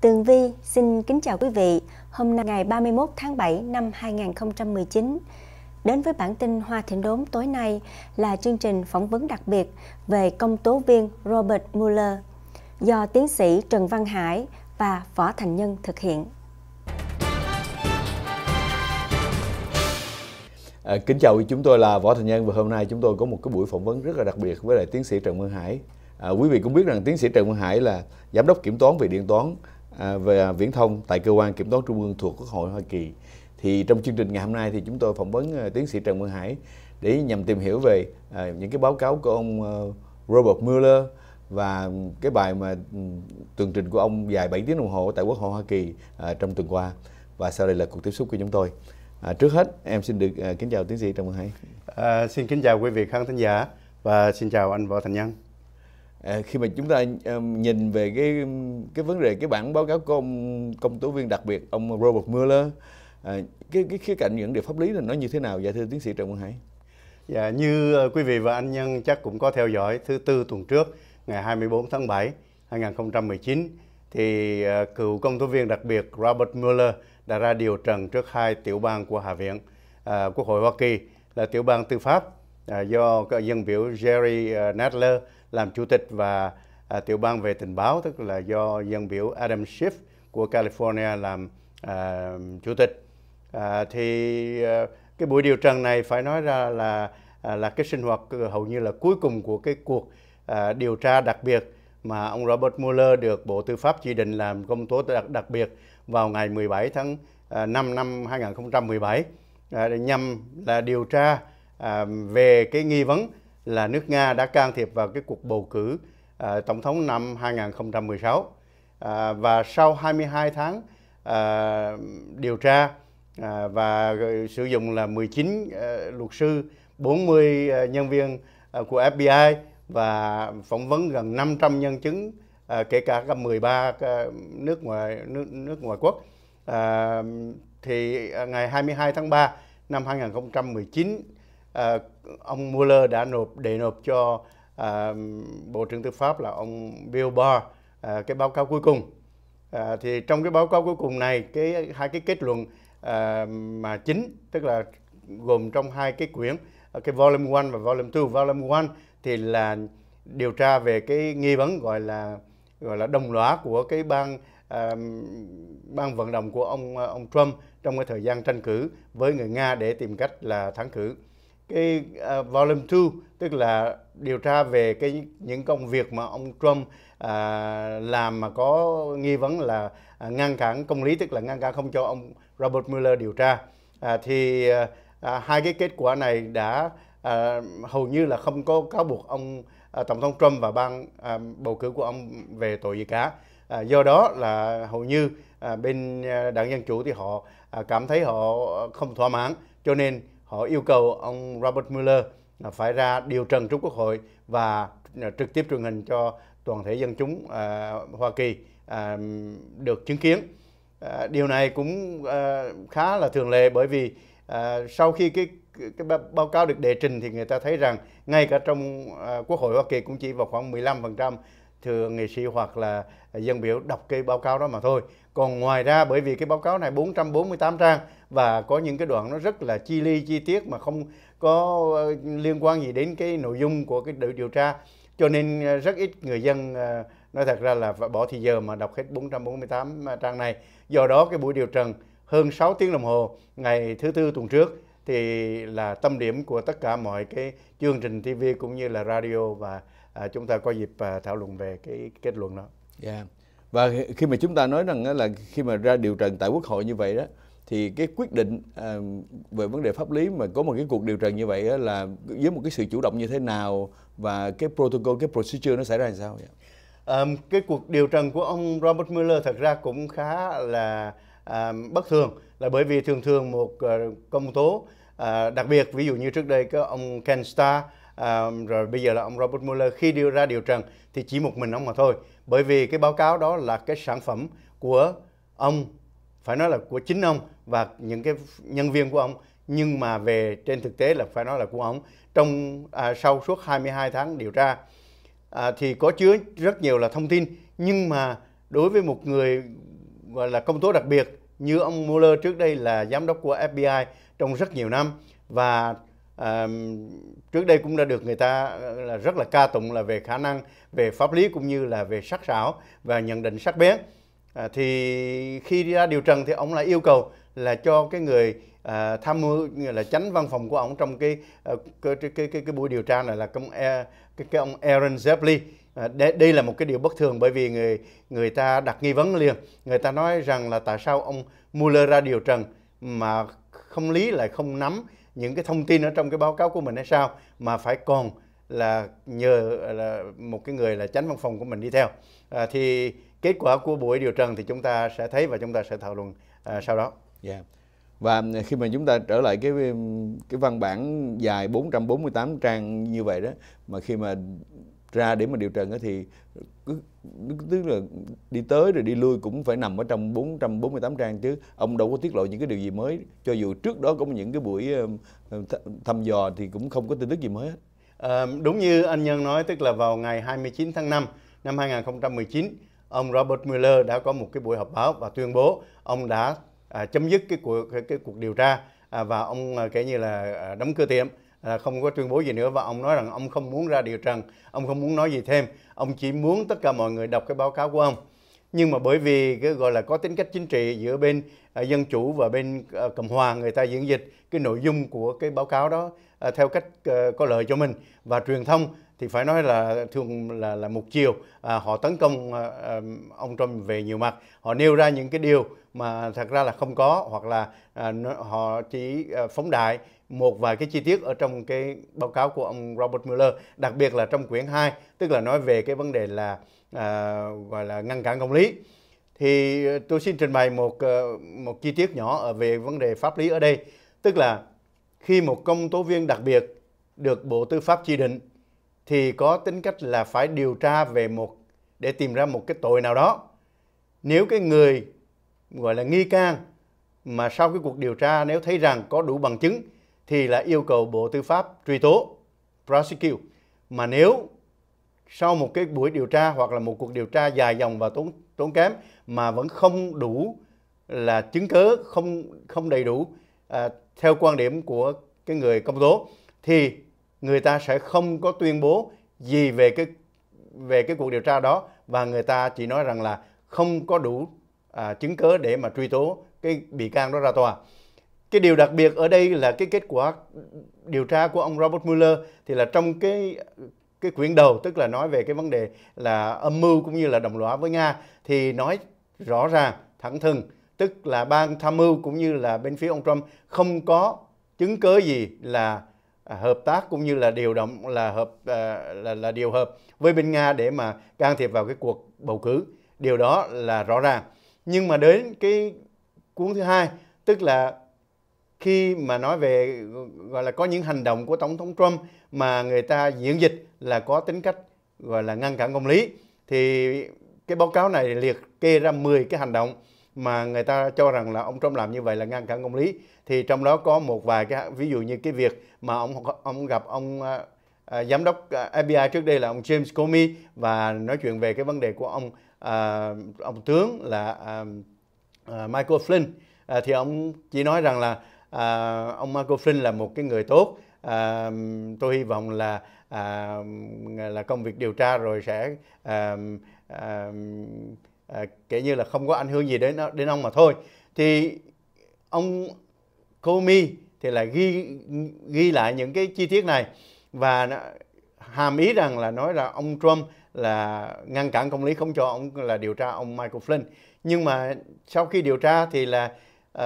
Tường Vi xin kính chào quý vị. Hôm nay ngày 31 tháng 7 năm 2019, đến với bản tin Hoa Thịnh Đốn tối nay là chương trình phỏng vấn đặc biệt về công tố viên Robert Mueller do tiến sĩ Trần Văn Hải và Võ Thành Nhân thực hiện. À, kính chào chúng tôi là Võ Thành Nhân và hôm nay chúng tôi có một cái buổi phỏng vấn rất là đặc biệt với lại tiến sĩ Trần Văn Hải. À, quý vị cũng biết rằng tiến sĩ Trần Văn Hải là giám đốc kiểm toán về điện toán À, về à, viễn thông tại cơ quan kiểm toán trung ương thuộc Quốc hội Hoa Kỳ. Thì trong chương trình ngày hôm nay thì chúng tôi phỏng vấn à, tiến sĩ Trần Văn Hải để nhằm tìm hiểu về những cái báo cáo của ông Robert Mueller và cái bài mà ừ, tường trình của ông dài 7 tiếng đồng hồ tại Quốc hội Hoa Kỳ trong tuần qua và sau đây là cuộc tiếp xúc của chúng tôi. trước hết em xin được kính chào tiến sĩ Trần Văn Hải. À, xin kính chào quý vị khán thính giả và xin chào anh Võ Thành Nhân. À, khi mà chúng ta um, nhìn về cái cái vấn đề cái bản báo cáo của ông công tố viên đặc biệt ông Robert Mueller à, cái cái khía cạnh những điều pháp lý là nó như thế nào dạ thưa tiến sĩ Trần Quang Hải dạ như uh, quý vị và anh nhân chắc cũng có theo dõi thứ tư tuần trước ngày 24 tháng 7 2019 thì uh, cựu công tố viên đặc biệt Robert Mueller đã ra điều trần trước hai tiểu bang của Hạ viện uh, Quốc hội Hoa Kỳ là tiểu bang tư pháp uh, do dân biểu Jerry uh, Nadler làm chủ tịch và à, tiểu bang về tình báo tức là do dân biểu Adam Schiff của California làm à, chủ tịch à, thì à, cái buổi điều trần này phải nói ra là à, là cái sinh hoạt hầu như là cuối cùng của cái cuộc à, điều tra đặc biệt mà ông Robert Mueller được Bộ Tư pháp chỉ định làm công tố đặc, đặc biệt vào ngày 17 tháng à, 5 năm 2017 à, nhằm là điều tra à, về cái nghi vấn là nước Nga đã can thiệp vào cái cuộc bầu cử à, tổng thống năm 2016 à, và sau 22 tháng à, điều tra à, và sử dụng là 19 à, luật sư, 40 à, nhân viên à, của FBI và phỏng vấn gần 500 nhân chứng à, kể cả 13 à, nước ngoài nước, nước ngoài quốc à, thì ngày 22 tháng 3 năm 2019 à, ông Mueller đã nộp đề nộp cho à, Bộ trưởng Tư pháp là ông Bill Barr à, cái báo cáo cuối cùng. À, thì trong cái báo cáo cuối cùng này cái hai cái kết luận à, mà chính tức là gồm trong hai cái quyển cái volume 1 và volume 2. Volume 1 thì là điều tra về cái nghi vấn gọi là gọi là đồng lõa của cái ban à, ban vận động của ông ông Trump trong cái thời gian tranh cử với người Nga để tìm cách là thắng cử cái uh, volume 2 tức là điều tra về cái những công việc mà ông Trump à, làm mà có nghi vấn là à, ngăn cản công lý tức là ngăn cản không cho ông Robert Mueller điều tra à, thì à, à, hai cái kết quả này đã à, hầu như là không có cáo buộc ông à, tổng thống Trump và ban à, bầu cử của ông về tội gì cả à, do đó là hầu như à, bên à, đảng dân chủ thì họ à, cảm thấy họ không thỏa mãn cho nên họ yêu cầu ông Robert Mueller phải ra điều trần trước Quốc hội và à, trực tiếp truyền hình cho toàn thể dân chúng à, Hoa Kỳ à, được chứng kiến. À, điều này cũng à, khá là thường lệ bởi vì à, sau khi cái cái báo cáo được đệ trình thì người ta thấy rằng ngay cả trong à, Quốc hội Hoa Kỳ cũng chỉ vào khoảng 15% thường nghị sĩ hoặc là dân biểu đọc cái báo cáo đó mà thôi. Còn ngoài ra bởi vì cái báo cáo này 448 trang và có những cái đoạn nó rất là chi ly chi tiết mà không có ờ, liên quan gì đến cái nội dung của cái điều tra cho nên ờ, rất ít người dân ờ, nói thật ra là bỏ thì giờ mà đọc hết 448 trang này. Do đó cái buổi điều trần hơn 6 tiếng đồng hồ ngày thứ tư tuần trước thì là tâm điểm của tất cả mọi cái chương trình TV cũng như là radio và chúng ta có dịp thảo luận về cái kết luận đó. Yeah. Dạ. Và khi mà chúng ta nói rằng là khi mà ra điều trần tại quốc hội như vậy đó thì cái quyết định à, về vấn đề pháp lý mà có một cái cuộc điều trần như vậy là với một cái sự chủ động như thế nào và cái protocol cái procedure nó xảy ra làm sao vậy? Um, cái cuộc điều trần của ông Robert Mueller thật ra cũng khá là à, bất thường là bởi vì thường thường một ờ, công tố à, đặc biệt ví dụ như trước đây có ông Ken Starr à, rồi bây giờ là ông Robert Mueller khi đưa ra điều trần thì chỉ một mình ông mà thôi bởi vì cái báo cáo đó là cái sản phẩm của ông phải nói là của chính ông và những cái nhân viên của ông nhưng mà về trên thực tế là phải nói là của ông trong à, sau suốt 22 tháng điều tra à, thì có chứa rất nhiều là thông tin nhưng mà đối với một người gọi là công tố đặc biệt như ông Mueller trước đây là giám đốc của FBI trong rất nhiều năm và à, trước đây cũng đã được người ta là rất là ca tụng là về khả năng về pháp lý cũng như là về sắc sảo và nhận định sắc bén à, thì khi ra điều trần thì ông lại yêu cầu là cho cái người à, tham mưu là tránh văn phòng của ông trong ờ, cái cái cái cái, cái buổi điều tra này là công e, cái, cái ông Aaron Zeppeli à, đây là một cái điều bất thường bởi vì người người ta đặt nghi vấn liền người ta nói rằng là tại sao ông Mueller ra điều trần mà không lý lại không nắm những cái thông tin ở trong cái báo cáo của mình hay sao mà phải còn là nhờ là một cái người là tránh văn phòng của mình đi theo à, thì kết quả của buổi điều trần thì chúng ta sẽ thấy và chúng ta sẽ thảo luận à, sau đó. Yeah. Dạ. Và ừ, khi mà chúng ta trở lại cái cái văn bản dài 448 trang như vậy đó mà khi mà ra để mà điều trần thì cứ tức là đi tới rồi đi lui cũng phải nằm ở trong 448 trang chứ ông đâu có tiết lộ những cái điều gì mới cho dù trước đó có những cái buổi ờ, thăm dò thì cũng không có tin tức gì mới hết à, đúng như anh Nhân nói tức là vào ngày 29 tháng 5 năm 2019 ông Robert Mueller đã có một cái buổi họp báo và tuyên bố ông đã à, chấm dứt cái cuộc cái, cái cuộc điều tra à, và ông à, kể như là à, đóng cửa tiệm là không có tuyên bố gì nữa và ông nói rằng ông không muốn ra điều trần, ông không muốn nói gì thêm, ông chỉ muốn tất cả mọi người đọc cái báo cáo của ông. Nhưng mà bởi vì cái gọi là có tính cách chính trị giữa bên Ờ, dân chủ và bên ờ, cộng hòa người ta diễn dịch cái nội dung của cái báo cáo đó ờ, theo cách có lợi cho mình và truyền thông thì phải nói là thường là là một chiều à, họ tấn công à, ông Trump về nhiều mặt họ nêu ra những cái điều mà thật ra là không có hoặc là à, nó, họ chỉ à, phóng đại một vài cái chi tiết ở trong cái báo cáo của ông Robert Mueller đặc biệt là trong quyển 2 tức là nói về cái vấn đề là à, gọi là ngăn cản công lý thì ờ, tôi xin trình bày một ờ, một chi tiết nhỏ ở về vấn đề pháp lý ở đây tức là khi một công tố viên đặc biệt được Bộ Tư pháp chỉ định thì có tính cách là phải điều tra về một để tìm ra một cái tội nào đó nếu cái người gọi là nghi can mà sau cái cuộc điều tra nếu thấy rằng có đủ bằng chứng thì là yêu cầu Bộ Tư pháp truy tố prosecute mà nếu sau một cái buổi điều tra hoặc là một cuộc điều tra dài dòng và tốn tốn kém mà vẫn không đủ là chứng cứ không không đầy đủ à, theo quan điểm của cái người công tố thì người ta sẽ không có tuyên bố gì về cái về cái cuộc điều tra đó và người ta chỉ nói rằng là không có đủ à, chứng cứ để mà truy tố cái bị can đó ra tòa. Cái điều đặc biệt ở đây là cái kết quả điều tra của ông Robert Mueller thì là trong cái cái quyển đầu tức là nói về cái vấn đề là âm mưu cũng như là đồng lõa với Nga thì nói rõ ràng thẳng thừng tức là ban tham mưu cũng như là bên phía ông Trump không có chứng cứ gì là à, hợp tác cũng như là điều động là hợp à, là là điều hợp với bên Nga để mà can thiệp vào cái cuộc bầu cử. Điều đó là rõ ràng. Nhưng mà đến cái cuốn thứ hai tức là khi mà nói về gọi là có những hành động của tổng thống Trump mà người ta diễn dịch là có tính cách gọi là ngăn cản công lý thì cái báo cáo này liệt kê ra 10 cái hành động mà người ta cho rằng là ông Trump làm như vậy là ngăn cản công lý thì trong đó có một vài cái ví dụ như cái việc mà ông ông gặp ông à, à giám đốc à, FBI trước đây là ông James Comey và nói chuyện về cái vấn đề của ông à, ông tướng là à, à Michael Flynn à, thì ông chỉ nói rằng là à, ông Marco Flynn là một cái người tốt à, tôi hy vọng là à, là công việc điều tra rồi sẽ à, à, à, kể như là không có ảnh hưởng gì đến đến ông mà thôi thì ông Comey thì lại ghi ghi lại những cái chi tiết này và nó, hàm ý rằng là nói là ông Trump là ngăn cản công lý không cho ông là điều tra ông Michael Flynn nhưng mà sau khi điều tra thì là uh,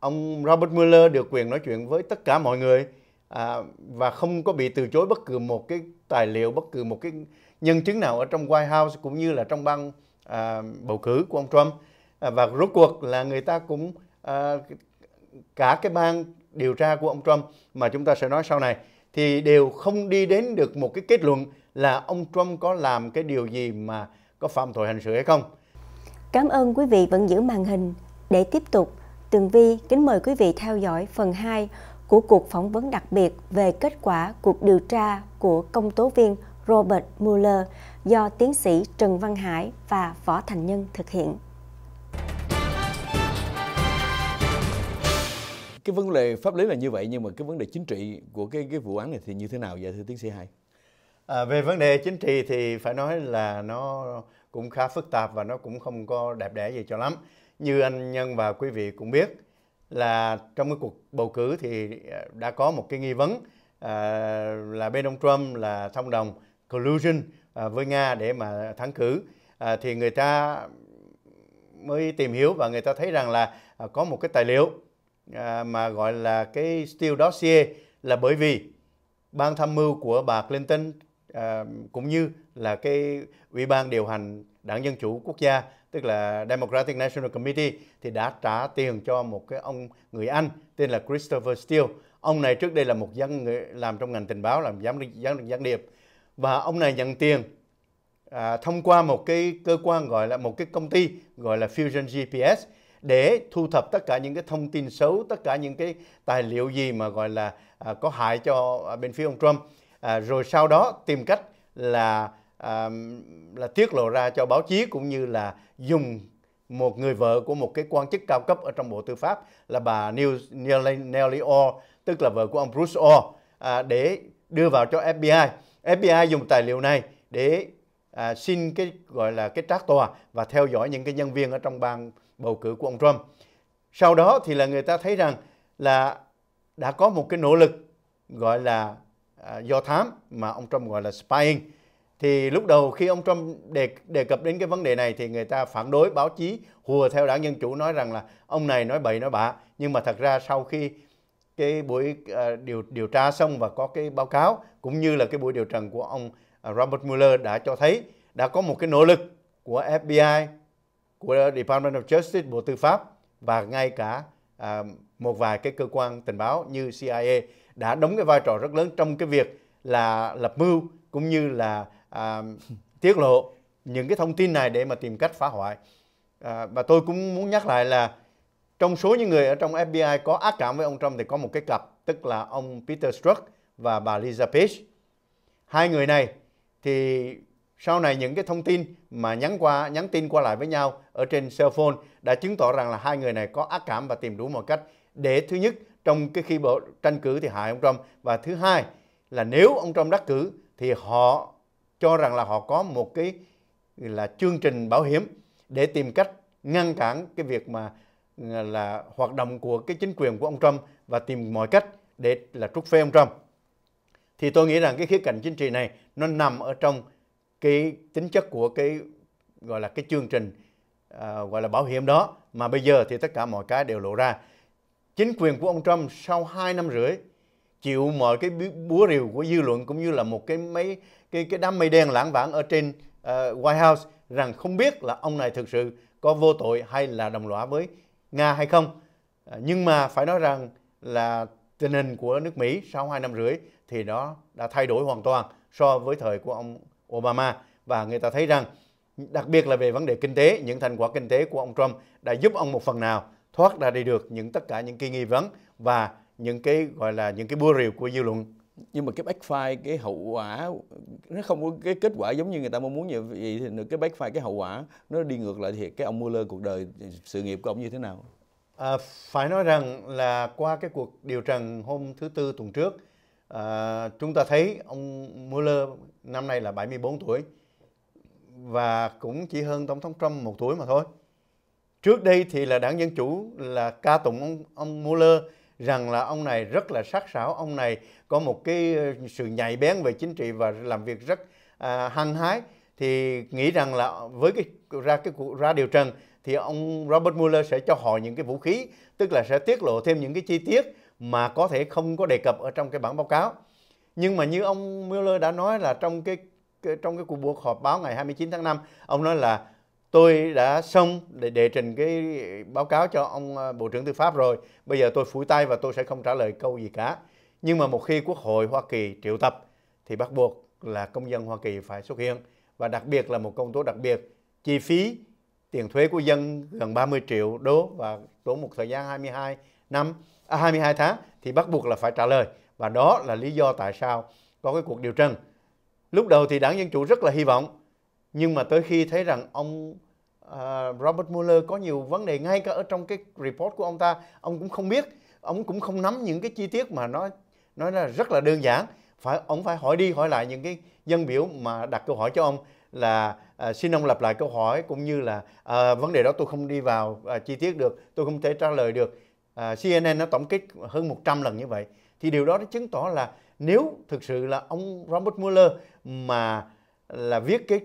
ông Robert Mueller được quyền nói chuyện với tất cả mọi người à, và không có bị từ chối bất cứ một cái tài liệu bất cứ một cái nhân chứng nào ở trong White House cũng như là trong bang à, bầu cử của ông Trump à, và rốt cuộc là người ta cũng à, cả cái bang điều tra của ông Trump mà chúng ta sẽ nói sau này thì đều không đi đến được một cái kết luận là ông Trump có làm cái điều gì mà có phạm tội hành sự hay không. Cảm ơn quý vị vẫn giữ màn hình để tiếp tục Tường Vi kính mời quý vị theo dõi phần 2 của cuộc phỏng vấn đặc biệt về kết quả cuộc điều tra của công tố viên Robert Mueller do tiến sĩ Trần Văn Hải và Võ Thành Nhân thực hiện. Cái vấn đề pháp lý là như vậy nhưng mà cái vấn đề chính trị của cái cái vụ án này thì như thế nào vậy thưa tiến sĩ Hải? À, về vấn đề chính trị thì phải nói là nó cũng khá phức tạp và nó cũng không có đẹp đẽ gì cho lắm như anh Nhân và quý vị cũng biết là trong cái cuộc bầu cử thì ờ, đã có một cái nghi vấn à, là bên ông Trump là thông đồng collusion à, với Nga để mà thắng cử à, thì người ta mới tìm hiểu và người ta thấy rằng là à, có một cái tài liệu à, mà gọi là cái Steele dossier là bởi vì ban tham mưu của bà Clinton à, cũng như là cái ủy ban điều hành đảng dân chủ quốc gia tức là Democratic National Committee thì đã trả tiền cho một cái ông người Anh tên là Christopher Steele. Ông này trước đây là một dân người làm trong ngành tình báo làm giám gián gián điệp và ông này nhận tiền à, thông qua một cái cơ quan gọi là một cái công ty gọi là Fusion GPS để thu thập tất cả những cái thông tin xấu, tất cả những cái tài liệu gì mà gọi là à, có hại cho bên phía ông Trump. À, rồi sau đó tìm cách là à, là tiết lộ ra cho báo chí cũng như là dùng một người vợ của một cái quan chức cao cấp ở trong Bộ Tư pháp là bà Nelly e. Orr, tức là vợ của ông Bruce Orr, à, để đưa vào cho FBI. FBI dùng tài liệu này để à, xin cái gọi là cái trác tòa và theo dõi những cái nhân viên ở trong bang bầu cử của ông Trump. Sau đó thì là người ta thấy rằng là đã có một cái nỗ lực gọi là à, do thám mà ông Trump gọi là spying thì lúc đầu khi ông Trump đề đề cập đến cái vấn đề này thì người ta phản đối báo chí hùa theo đảng Dân Chủ nói rằng là ông này nói bậy nói bạ nhưng mà thật ra sau khi cái buổi uh, điều điều tra xong và có cái báo cáo cũng như là cái buổi điều trần của ông à, Robert Mueller đã cho thấy đã có một cái nỗ lực của FBI của Department of Justice Bộ Tư pháp và ngay cả uh, một vài cái cơ quan tình báo như CIA đã đóng cái vai trò rất lớn trong cái việc là lập mưu cũng như là à, tiết lộ những cái thông tin này để mà tìm cách phá hoại à, và tôi cũng muốn nhắc lại là trong số những người ở trong FBI có ác cảm với ông Trump thì có một cái cặp tức là ông Peter Strzok và bà Lisa Page hai người này thì sau này những cái thông tin mà nhắn qua nhắn tin qua lại với nhau ở trên cell phone đã chứng tỏ rằng là hai người này có ác cảm và tìm đủ mọi cách để thứ nhất trong cái khi bộ tranh cử thì hại ông Trump và thứ hai là nếu ông Trump đắc cử thì họ cho rằng là họ có một cái là chương trình bảo hiểm để tìm cách ngăn cản cái việc mà là hoạt động của cái chính quyền của ông Trump và tìm mọi cách để là trút phê ông Trump. Thì tôi nghĩ rằng cái khía cạnh chính trị này nó nằm ở trong cái tính chất của cái gọi là cái chương trình à, gọi là bảo hiểm đó mà bây giờ thì tất cả mọi cái đều lộ ra. Chính quyền của ông Trump sau 2 năm rưỡi chịu mọi cái búa rìu của dư luận cũng như là một cái mấy cái cái đám mây đen lãng vãng ở trên uh, White House rằng không biết là ông này thực sự có vô tội hay là đồng lõa với Nga hay không. Uh, nhưng mà phải nói rằng là tình hình của nước Mỹ sau 2 năm rưỡi thì nó đã thay đổi hoàn toàn so với thời của ông Obama và người ta thấy rằng đặc biệt là về vấn đề kinh tế, những thành quả kinh tế của ông Trump đã giúp ông một phần nào thoát ra đi được những tất cả những kỳ nghi vấn và những cái gọi là những cái bua rìu của dư luận nhưng mà cái backfire cái hậu quả nó không có cái kết quả giống như người ta mong muốn như vậy thì cái backfire cái hậu quả nó đi ngược lại thì cái ông Mueller cuộc đời sự nghiệp của ông như thế nào à, phải nói rằng là qua cái cuộc điều trần hôm thứ tư tuần trước à, chúng ta thấy ông Mueller năm nay là 74 tuổi và cũng chỉ hơn tổng thống Trump một tuổi mà thôi trước đây thì là đảng dân chủ là ca tụng ông ông Mueller rằng là ông này rất là sắc sảo, ông này có một cái ờ, sự nhạy bén về chính trị và làm việc rất à, hăng hái thì nghĩ rằng là với cái ra cái cuộc ra điều trần thì ông Robert Mueller sẽ cho họ những cái vũ khí, tức là sẽ tiết lộ thêm những cái chi tiết mà có thể không có đề cập ở trong cái bản báo cáo. Nhưng mà như ông Mueller đã nói là trong cái trong cái cuộc buổi họp báo ngày 29 tháng 5, ông nói là tôi đã xong để đệ trình cái báo cáo cho ông ờ, bộ trưởng tư pháp rồi bây giờ tôi phủi tay và tôi sẽ không trả lời câu gì cả nhưng mà một khi quốc hội hoa kỳ triệu tập thì bắt buộc là công dân hoa kỳ phải xuất hiện và đặc biệt là một công tố đặc biệt chi phí tiền thuế của dân gần 30 triệu đô và tốn một thời gian 22 năm à, 22 tháng thì bắt buộc là phải trả lời và đó là lý do tại sao có cái cuộc điều trần lúc đầu thì đảng dân chủ rất là hy vọng nhưng mà tới khi thấy rằng ông uh, Robert Mueller có nhiều vấn đề ngay cả ở trong cái report của ông ta ông cũng không biết ông cũng không nắm những cái chi tiết mà nó nói là rất là đơn giản phải ông phải hỏi đi hỏi lại những cái dân biểu mà đặt câu hỏi cho ông là uh, xin ông lặp lại câu hỏi cũng như là uh, vấn đề đó tôi không đi vào uh, chi tiết được tôi không thể trả lời được uh, CNN nó tổng kết hơn 100 lần như vậy thì điều đó nó chứng tỏ là nếu thực sự là ông Robert Mueller mà là viết cái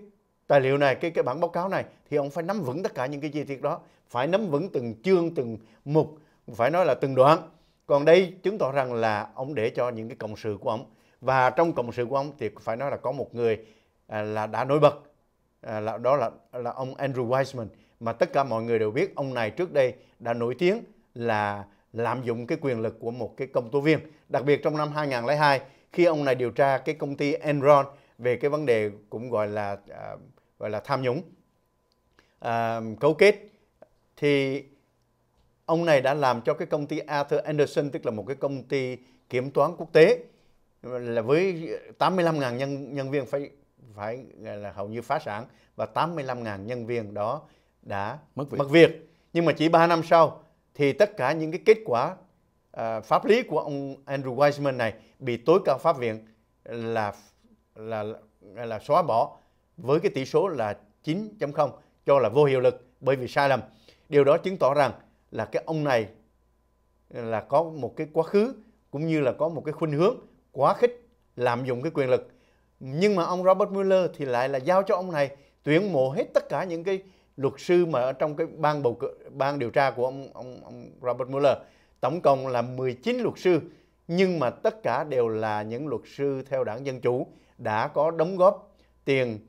tài liệu này, cái cái bản báo cáo này thì ông phải nắm vững tất cả những cái chi tiết đó, phải nắm vững từng chương, từng mục, phải nói là từng đoạn. Còn đây chứng tỏ rằng là ông để cho những cái cộng sự của ông và trong cộng sự của ông thì phải nói là có một người à, là đã nổi bật à, là đó là là ông Andrew Weissman mà tất cả mọi người đều biết ông này trước đây đã nổi tiếng là lạm dụng cái quyền lực của một cái công tố viên. Đặc biệt trong năm 2002 khi ông này điều tra cái công ty Enron về cái vấn đề cũng gọi là uh, gọi là tham nhũng à, cấu kết thì ông này đã làm cho cái công ty Arthur Anderson tức là một cái công ty kiểm toán quốc tế là với 85.000 nhân nhân viên phải phải là hầu như phá sản và 85.000 nhân viên đó đã mất việc. mất việc. Nhưng mà chỉ 3 năm sau thì tất cả những cái kết quả à, pháp lý của ông Andrew Weissman này bị tối cao pháp viện là là là, là xóa bỏ với cái tỷ số là 9.0 cho là vô hiệu lực bởi vì sai lầm. Điều đó chứng tỏ rằng là cái ông này là có một cái quá khứ cũng như là có một cái khuynh hướng quá khích lạm dụng cái quyền lực. Nhưng mà ông Robert Mueller thì lại là giao cho ông này tuyển mộ hết tất cả những cái luật sư mà ở trong cái ban bầu cử, ban điều tra của ông, ông ông Robert Mueller. Tổng cộng là 19 luật sư nhưng mà tất cả đều là những luật sư theo đảng Dân chủ đã có đóng góp tiền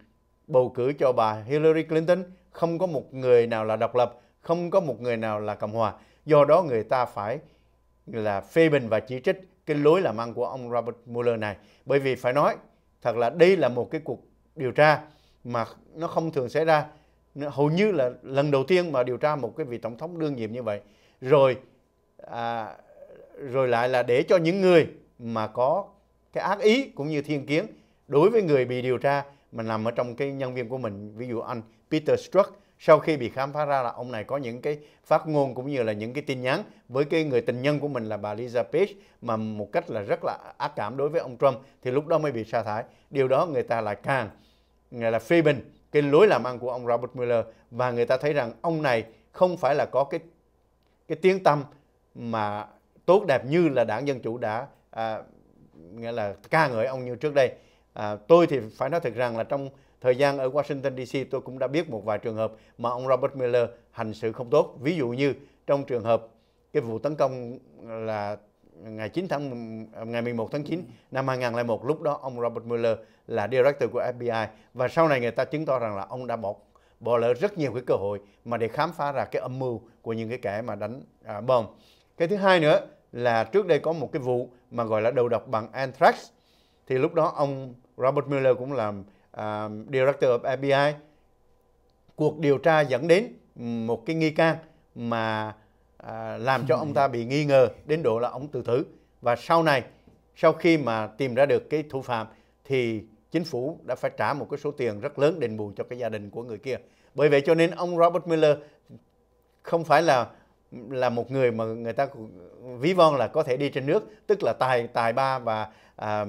bầu cử cho bà Hillary Clinton không có một người nào là độc lập, không có một người nào là cộng hòa. Do đó người ta phải là phê bình và chỉ trích cái lối làm ăn của ông Robert Mueller này. Bởi vì phải nói thật là đây là một cái cuộc điều tra mà nó không thường xảy ra. Hầu như là lần đầu tiên mà điều tra một cái vị tổng thống đương nhiệm như vậy. Rồi à, rồi lại là để cho những người mà có cái ác ý cũng như thiên kiến đối với người bị điều tra mà nằm ở trong cái nhân viên của mình ví dụ anh Peter Strzok sau khi bị khám phá ra là ông này có những cái phát ngôn cũng như là những cái tin nhắn với cái người tình nhân của mình là bà Lisa Page mà một cách là rất là ác cảm đối với ông Trump thì lúc đó mới bị sa thải. Điều đó người ta lại càng người là phê bình cái lối làm ăn của ông Robert Mueller và người ta thấy rằng ông này không phải là có cái cái tiếng tâm mà tốt đẹp như là đảng dân chủ đã à, nghĩa là ca ngợi ông như trước đây À, tôi thì phải nói thật rằng là trong thời gian ở Washington DC tôi cũng đã biết một vài trường hợp mà ông Robert Mueller hành xử không tốt. Ví dụ như trong trường hợp cái vụ tấn công là ngày 9 tháng ngày 11 tháng 9 năm 2001 lúc đó ông Robert Mueller là director của FBI và sau này người ta chứng tỏ rằng là ông đã bỏ bỏ lỡ rất nhiều cái cơ hội mà để khám phá ra cái âm mưu của những cái kẻ mà đánh à, bom. Cái thứ hai nữa là trước đây có một cái vụ mà gọi là đầu độc bằng anthrax thì lúc đó ông Robert Mueller cũng là uh, à, Director of FBI. Cuộc điều tra dẫn đến một cái nghi can mà uh, làm cho ông ta bị nghi ngờ đến độ là ông tự tử. Và sau này, sau khi mà tìm ra được cái thủ phạm thì chính phủ đã phải trả một cái số tiền rất lớn đền bù cho cái gia đình của người kia. Bởi vậy cho nên ông Robert Mueller không phải là là một người mà người ta ví von là có thể đi trên nước, tức là tài tài ba và à,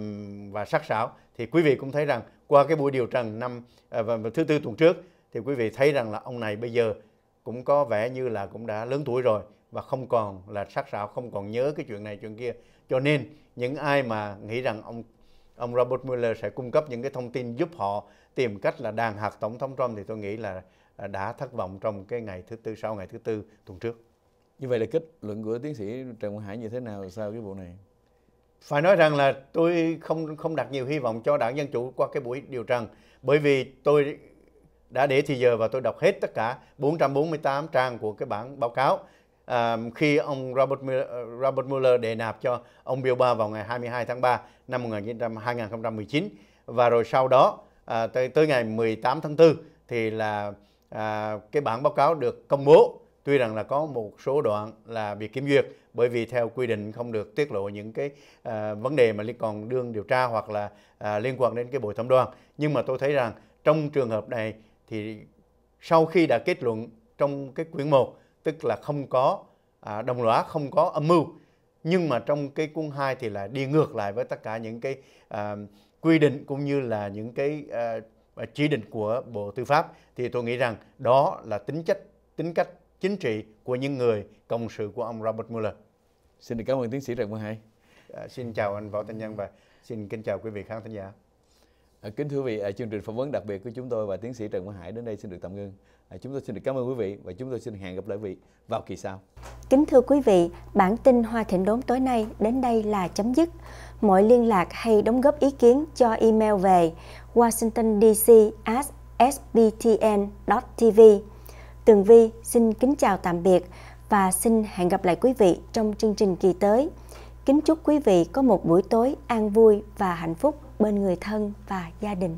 và sắc sảo thì quý vị cũng thấy rằng qua cái buổi điều trần năm à, và thứ tư tuần trước thì quý vị thấy rằng là ông này bây giờ cũng có vẻ như là cũng đã lớn tuổi rồi và không còn là sắc sảo không còn nhớ cái chuyện này chuyện kia cho nên những ai mà nghĩ rằng ông ông Robert Mueller sẽ cung cấp những cái thông tin giúp họ tìm cách là đàn hạt tổng thống Trump thì tôi nghĩ là à, đã thất vọng trong cái ngày thứ tư sau ngày thứ tư tuần trước như vậy là kết luận của tiến sĩ Trần Quang Hải như thế nào sau cái vụ này phải nói rằng là tôi không không đặt nhiều hy vọng cho đảng dân chủ qua cái buổi điều trần bởi vì tôi đã để thì giờ và tôi đọc hết tất cả 448 trang của cái bản báo cáo à, khi ông Robert Mueller, Robert Mueller đề nạp cho ông Bill Barr vào ngày 22 tháng 3 năm 2019 và rồi sau đó à, tới tới ngày 18 tháng 4 thì là à, cái bản báo cáo được công bố tuy rằng là có một số đoạn là bị kiểm duyệt bởi vì theo quy định không được tiết lộ những cái à, vấn đề mà liên còn đương điều tra hoặc là à, liên quan đến cái bồi thẩm đoàn nhưng mà tôi thấy rằng trong trường hợp này thì sau khi đã kết luận trong cái quyển 1 tức là không có à, đồng lõa không có âm mưu nhưng mà trong cái cuốn 2 thì là đi ngược lại với tất cả những cái à, quy định cũng như là những cái à, chỉ định của Bộ Tư pháp thì tôi nghĩ rằng đó là tính chất tính cách chính trị của những người cộng sự của ông Robert Mueller. Xin được cảm ơn tiến sĩ Trần Quang Hải. À, xin chào anh Võ Thanh Nhân và xin kính chào quý vị khán thính giả. À, kính thưa quý vị, à, chương trình phỏng vấn đặc biệt của chúng tôi và tiến sĩ Trần Quang Hải đến đây xin được tạm ngưng. À, chúng tôi xin được cảm ơn quý vị và chúng tôi xin hẹn gặp lại quý vị vào kỳ sau. Kính thưa quý vị, bản tin Hoa Thịnh Đốn tối nay đến đây là chấm dứt. Mọi liên lạc hay đóng góp ý kiến cho email về washingtondc@sbtn.tv Tường Vi xin kính chào tạm biệt và xin hẹn gặp lại quý vị trong chương trình kỳ tới. Kính chúc quý vị có một buổi tối an vui và hạnh phúc bên người thân và gia đình.